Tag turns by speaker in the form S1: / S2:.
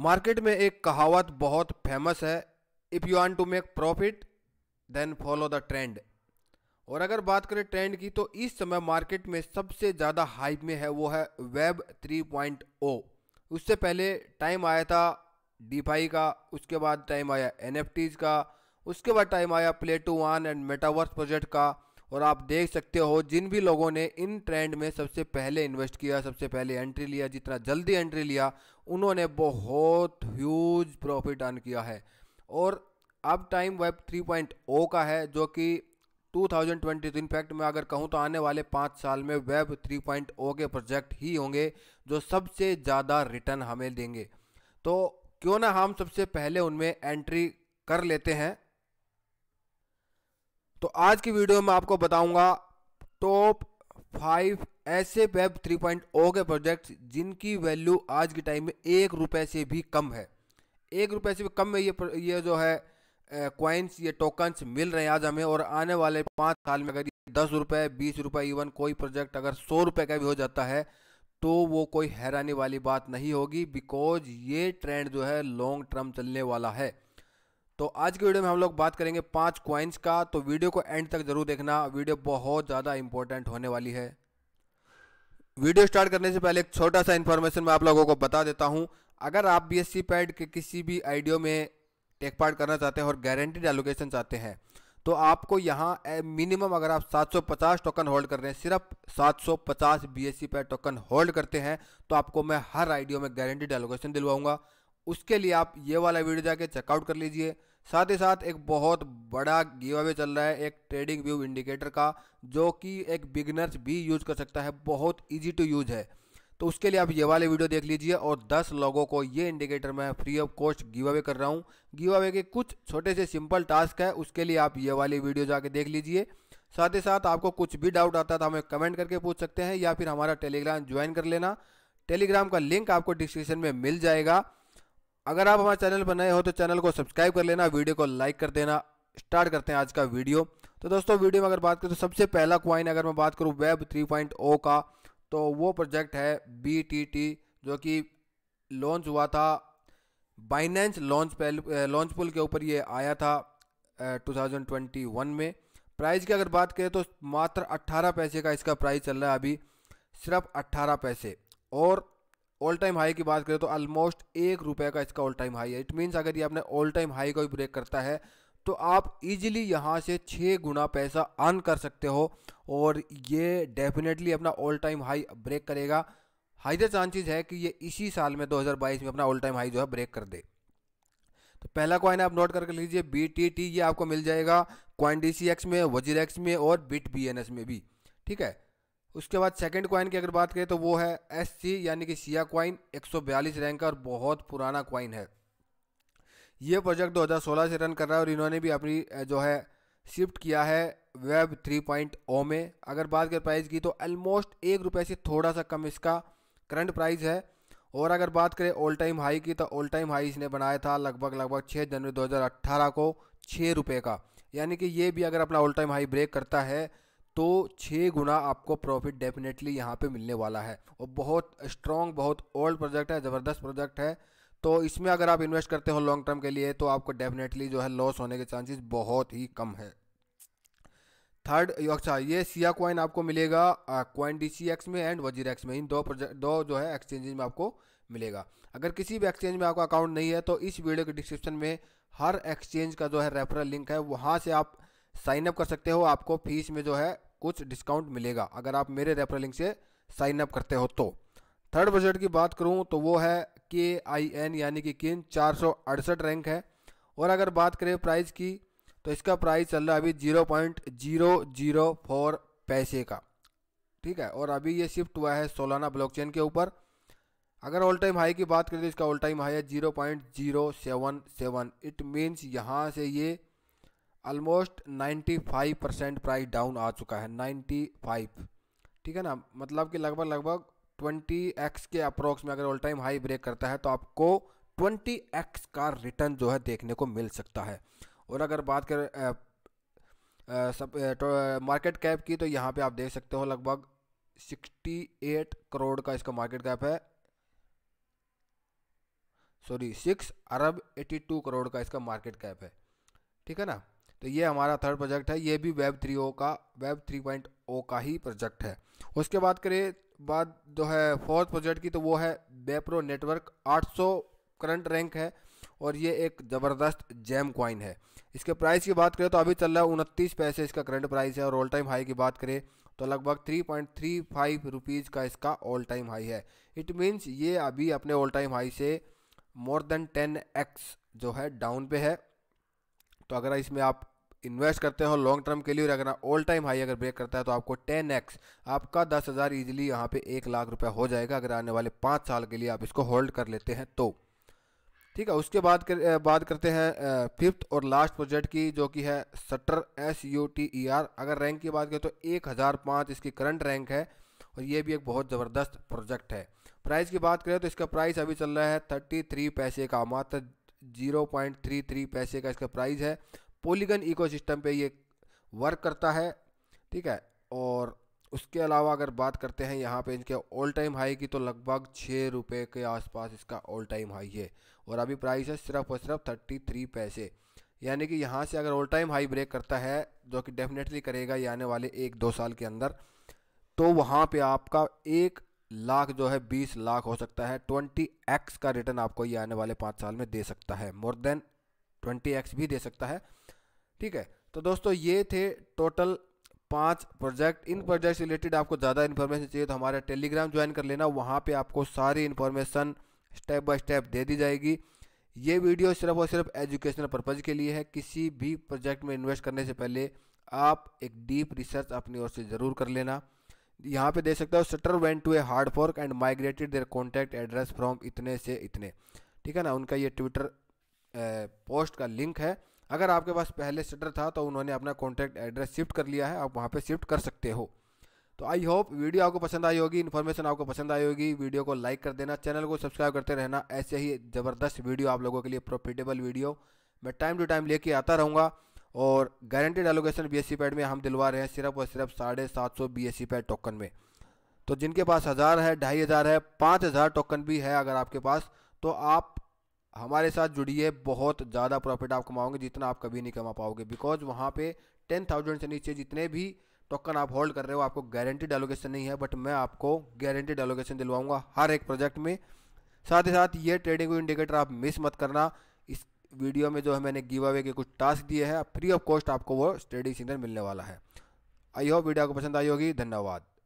S1: market में एक कहावत बहुत फेमस है if you want to make profit then follow the trend और अगर बात करें ट्रेंड की तो इस समय मार्केट में सबसे ज़्यादा हाइप में है वो है वेब 3.0 उससे पहले टाइम आया था डीफाई का उसके बाद टाइम आया एन का उसके बाद टाइम आया two one and metaverse project का और आप देख सकते हो जिन भी लोगों ने इन ट्रेंड में सबसे पहले इन्वेस्ट किया सबसे पहले एंट्री लिया जितना जल्दी एंट्री लिया उन्होंने बहुत ह्यूज प्रॉफिट अर्न किया है और अब टाइम वेब 3.0 का है जो कि 2020 इनफैक्ट मैं अगर कहूँ तो आने वाले पाँच साल में वेब 3.0 के प्रोजेक्ट ही होंगे जो सबसे ज़्यादा रिटर्न हमें देंगे तो क्यों ना हम सबसे पहले उनमें एंट्री कर लेते हैं तो आज की वीडियो में आपको बताऊंगा टॉप फाइव ऐसे वेब 3.0 के प्रोजेक्ट जिनकी वैल्यू आज के टाइम में एक रुपये से भी कम है एक रुपये से भी कम में ये ये जो है क्वाइंस ये टोकन्स मिल रहे हैं आज हमें और आने वाले पाँच साल में अगर दस रुपये बीस रुपये इवन कोई प्रोजेक्ट अगर सौ रुपये का भी हो जाता है तो वो कोई हैरानी वाली बात नहीं होगी बिकॉज ये ट्रेंड जो है लॉन्ग टर्म चलने वाला है तो आज के वीडियो में हम लोग बात करेंगे पांच क्वाइंस का तो वीडियो को एंड तक जरूर देखना वीडियो बहुत ज़्यादा इंपॉर्टेंट होने वाली है वीडियो स्टार्ट करने से पहले एक छोटा सा इन्फॉर्मेशन मैं आप लोगों को बता देता हूं अगर आप बी एस पैड के किसी भी आइडियो में टेक पार्ट करना चाहते हैं और गारंटीड एलोकेशन चाहते हैं तो आपको यहाँ मिनिमम अगर आप 750 टोकन होल्ड कर रहे हैं सिर्फ 750 बीएससी पे टोकन होल्ड करते हैं तो आपको मैं हर आइडियो में गारंटीड एलोकेशन दिलवाऊंगा उसके लिए आप ये वाला वीडियो जाके चेकआउट कर लीजिए साथ ही साथ एक बहुत बड़ा गिव अवे चल रहा है एक ट्रेडिंग व्यू इंडिकेटर का जो कि एक बिगनर्स भी यूज कर सकता है बहुत ईजी टू यूज है तो उसके लिए आप ये वाले वीडियो देख लीजिए और 10 लोगों को ये इंडिकेटर मैं free of cost give away कर रहा हूँ गिव अवे के कुछ छोटे से सिंपल टास्क है उसके लिए आप ये वाली वीडियो जाके देख लीजिए साथ ही साथ आपको कुछ भी डाउट आता है तो हमें कमेंट करके पूछ सकते हैं या फिर हमारा टेलीग्राम ज्वाइन कर लेना टेलीग्राम का लिंक आपको डिस्क्रिप्शन में मिल जाएगा अगर आप हमारे चैनल पर नए हो तो चैनल को सब्सक्राइब कर लेना वीडियो को लाइक कर देना स्टार्ट करते हैं आज का वीडियो तो दोस्तों वीडियो में अगर बात करें तो सबसे पहला क्वाइन अगर मैं बात करूँ वेब थ्री का तो वो प्रोजेक्ट है बी जो कि लॉन्च हुआ था बाइनेंस लॉन्च लॉन्च पुल के ऊपर ये आया था टू में प्राइस की अगर बात करें तो मात्र 18 पैसे का इसका प्राइस चल रहा है अभी सिर्फ 18 पैसे और ऑल टाइम हाई की बात करें तो ऑलमोस्ट एक रुपए का इसका ऑल टाइम हाई है इट मीन्स अगर ये अपने ऑल टाइम हाई को भी ब्रेक करता है तो आप इजीली यहां से छः गुना पैसा अर्न कर सकते हो और ये डेफिनेटली अपना ऑल टाइम हाई ब्रेक करेगा हाइदर चांसेज है कि ये इसी साल में 2022 में अपना ऑल टाइम हाई जो है ब्रेक कर दे तो पहला क्वाइन आप नोट करके लीजिए बी टी टी ये आपको मिल जाएगा क्वाइन डी सी एक्स में वजीर एक्स में और बिट बी एन एस में भी ठीक है उसके बाद सेकंड क्वाइन की अगर बात करें तो वो है एस सी यानी कि सिया क्वाइन 142 रैंक का और बहुत पुराना क्वाइन है ये प्रोजेक्ट 2016 से रन कर रहा है और इन्होंने भी अपनी जो है शिफ्ट किया है वेब 3.0 में अगर बात करें प्राइस की तो ऑलमोस्ट एक रुपये से थोड़ा सा कम इसका करंट प्राइस है और अगर बात करें ऑल टाइम हाई की तो ऑल टाइम हाई इसने बनाया था लगभग लगभग छः जनवरी दो को छः रुपये का यानी कि ये भी अगर अपना ऑल टाइम हाई ब्रेक करता है तो छः गुना आपको प्रॉफिट डेफिनेटली यहाँ पे मिलने वाला है और बहुत स्ट्रॉन्ग बहुत ओल्ड प्रोजेक्ट है ज़बरदस्त प्रोजेक्ट है तो इसमें अगर आप इन्वेस्ट करते हो लॉन्ग टर्म के लिए तो आपको डेफिनेटली जो है लॉस होने के चांसेस बहुत ही कम है थर्ड अच्छा ये सिया कॉइन आपको मिलेगा क्वाइन डी में एंड वजीर एक्स में इन दो प्रोजेक्ट दो जो है एक्सचेंजेस में आपको मिलेगा अगर किसी भी एक्सचेंज में आपका अकाउंट नहीं है तो इस वीडियो के डिस्क्रिप्शन में हर एक्सचेंज का जो है रेफरल लिंक है वहाँ से आप साइन अप कर सकते हो आपको फीस में जो है कुछ डिस्काउंट मिलेगा अगर आप मेरे रेफर लिंक से साइन अप करते हो तो थर्ड बजट की बात करूँ तो वो है के आई एन यानी कि किन चार रैंक है और अगर बात करें प्राइस की तो इसका प्राइस चल रहा है अभी zero point zero zero four पैसे का ठीक है और अभी ये शिफ्ट हुआ है सोलाना ब्लॉकचेन के ऊपर अगर ऑल टाइम हाई की बात करें तो इसका ऑल टाइम हाई है zero point zero seven seven it means यहाँ से ये ऑलमोस्ट 95 परसेंट प्राइस डाउन आ चुका है 95 ठीक है ना मतलब कि लगभग लगभग 20x के अप्रोक्स में अगर ऑल टाइम हाई ब्रेक करता है तो आपको 20x का रिटर्न जो है देखने को मिल सकता है और अगर बात करें सब तो, मार्केट कैप की तो यहाँ पे आप देख सकते हो लगभग 68 करोड़ का इसका मार्केट कैप है सॉरी सिक्स अरब 82 करोड़ का इसका मार्केट कैप है ठीक है ना तो ये हमारा थर्ड प्रोजेक्ट है ये भी वेब थ्री ओ का वेब थ्री पॉइंट ओ का ही प्रोजेक्ट है उसके बाद करें बाद जो है फोर्थ प्रोजेक्ट की तो वो है बेप्रो नेटवर्क 800 करंट रैंक है और ये एक ज़बरदस्त जैम क्वाइन है इसके प्राइस की बात करें तो अभी चल रहा है उनतीस पैसे इसका करंट प्राइस है और ऑल टाइम हाई की बात करें तो लगभग three point three five rupees का इसका ऑल टाइम हाई है इट मीन्स ये अभी अपने ऑल टाइम हाई से मोर देन टेन एक्स जो है डाउन पे है तो अगर इसमें आप इन्वेस्ट करते हो लॉन्ग टर्म के लिए और अगर ऑल टाइम हाई अगर ब्रेक करता है तो आपको टेन एक्स आपका दस हज़ार ईजिली यहाँ पे एक लाख रुपया हो जाएगा अगर आने वाले पाँच साल के लिए आप इसको होल्ड कर लेते हैं तो ठीक है उसके बाद कर, बात करते हैं फिफ्थ और लास्ट प्रोजेक्ट की जो कि है Sutter S U T E R अगर रैंक की बात करें तो एक हज़ार पाँच इसकी करंट रैंक है और ये भी एक बहुत ज़बरदस्त प्रोजेक्ट है प्राइस की बात करें तो इसका प्राइस अभी चल रहा है थर्टी थ्री पैसे का मात्र जीरो पॉइंट थ्री थ्री पैसे का इसका प्राइस है पोलीगन इकोसिस्टम पे ये वर्क करता है ठीक है और उसके अलावा अगर बात करते हैं यहाँ पे इनके ऑल टाइम हाई की तो लगभग छः रुपये के आसपास इसका ऑल टाइम हाई है और अभी प्राइस है सिर्फ और सिर्फ थर्टी थ्री पैसे यानी कि यहाँ से अगर ऑल टाइम हाई ब्रेक करता है जो कि डेफिनेटली करेगा ये आने वाले एक दो साल के अंदर तो वहाँ पे आपका एक लाख जो है बीस लाख हो सकता है ट्वेंटी एक्स का रिटर्न आपको ये आने वाले पाँच साल में दे सकता है मोर देन ट्वेंटी एक्स भी दे सकता है ठीक है तो दोस्तों ये थे टोटल पांच प्रोजेक्ट इन प्रोजेक्ट रिलेटेड आपको ज़्यादा इन्फॉर्मेशन चाहिए तो हमारा टेलीग्राम ज्वाइन कर लेना वहाँ पे आपको सारी इन्फॉर्मेशन स्टेप बाय स्टेप दे दी जाएगी ये वीडियो सिर्फ और सिर्फ एजुकेशनल पर्पज़ के लिए है किसी भी प्रोजेक्ट में इन्वेस्ट करने से पहले आप एक डीप रिसर्च अपनी ओर से ज़रूर कर लेना यहाँ पे देख सकते हो Shutter went to a hard fork and migrated their contract address from इतने से इतने ठीक है ना उनका ये ट्विटर पोस्ट का लिंक है अगर आपके पास पहले सेटर था तो उन्होंने अपना कॉन्टैक्ट एड्रेस शिफ्ट कर लिया है आप वहाँ पर शिफ्ट कर सकते हो तो आई होप वीडियो आपको पसंद आई होगी इन्फॉर्मेशन आपको पसंद आई होगी वीडियो को लाइक कर देना चैनल को सब्सक्राइब करते रहना ऐसे ही ज़बरदस्त वीडियो आप लोगों के लिए प्रॉफिटेबल वीडियो मैं टाइम टू टाइम लेके आता रहूँगा और guaranteed allocation B S pad में हम दिलवा रहे हैं सिर्फ और सिर्फ साढ़े सात सौ बी एस पैड टोकन में तो जिनके पास हज़ार है ढाई हज़ार है पाँच हज़ार टोकन भी है अगर आपके पास तो आप हमारे साथ जुड़िए बहुत ज़्यादा प्रॉफिट आप कमाओगे जितना आप कभी नहीं कमा पाओगे बिकॉज वहाँ पे टेन थाउजेंड से नीचे जितने भी टोकन आप होल्ड कर रहे हो आपको गारंटीड एलोकेशन नहीं है बट मैं आपको गारंटीड एलोकेशन दिलवाऊंगा हर एक प्रोजेक्ट में साथ ही साथ ये ट्रेडिंग इंडिकेटर आप मिस मत करना इस वीडियो में जो है मैंने गिव अवे के कुछ टास्क दिए हैं फ्री ऑफ कॉस्ट आपको वो ट्रेडिंग सिग्नल मिलने वाला है आई होप वीडियो आपको पसंद आई होगी धन्यवाद